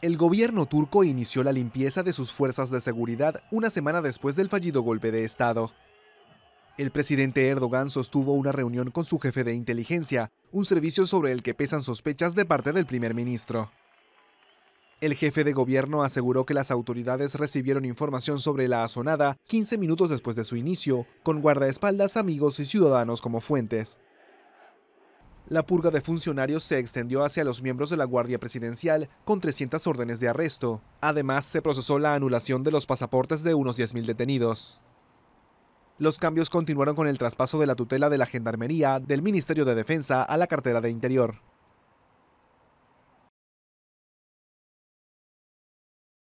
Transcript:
El gobierno turco inició la limpieza de sus fuerzas de seguridad una semana después del fallido golpe de Estado. El presidente Erdogan sostuvo una reunión con su jefe de inteligencia, un servicio sobre el que pesan sospechas de parte del primer ministro. El jefe de gobierno aseguró que las autoridades recibieron información sobre la asonada 15 minutos después de su inicio, con guardaespaldas, amigos y ciudadanos como fuentes. La purga de funcionarios se extendió hacia los miembros de la Guardia Presidencial con 300 órdenes de arresto. Además, se procesó la anulación de los pasaportes de unos 10.000 detenidos. Los cambios continuaron con el traspaso de la tutela de la Gendarmería del Ministerio de Defensa a la cartera de Interior.